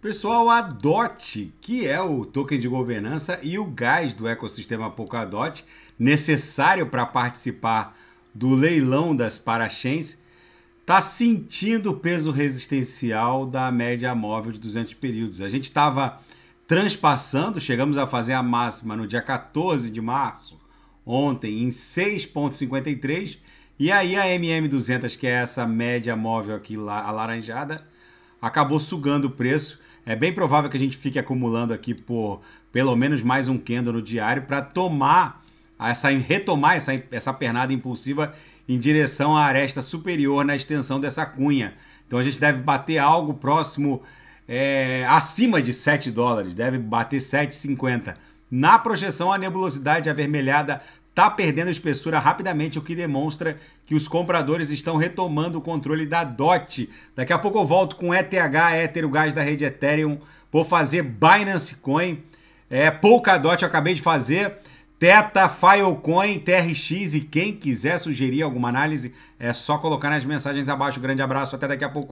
Pessoal, a DOT, que é o token de governança e o gás do ecossistema Polkadot, necessário para participar do leilão das parachains, está sentindo o peso resistencial da média móvel de 200 períodos. A gente estava transpassando, chegamos a fazer a máxima no dia 14 de março, ontem, em 6,53, e aí a MM200, que é essa média móvel aqui lá, alaranjada, acabou sugando o preço. É bem provável que a gente fique acumulando aqui por pelo menos mais um candle no diário para tomar essa retomar essa, essa pernada impulsiva em direção à aresta superior na extensão dessa cunha. Então a gente deve bater algo próximo é, acima de 7 dólares, deve bater 7,50. Na projeção, a nebulosidade avermelhada está perdendo espessura rapidamente, o que demonstra que os compradores estão retomando o controle da DOT. Daqui a pouco eu volto com ETH, Ether, o gás da rede Ethereum. Vou fazer Binance Coin, é, Polkadot eu acabei de fazer, Teta, Filecoin, TRX e quem quiser sugerir alguma análise, é só colocar nas mensagens abaixo. Grande abraço, até daqui a pouco.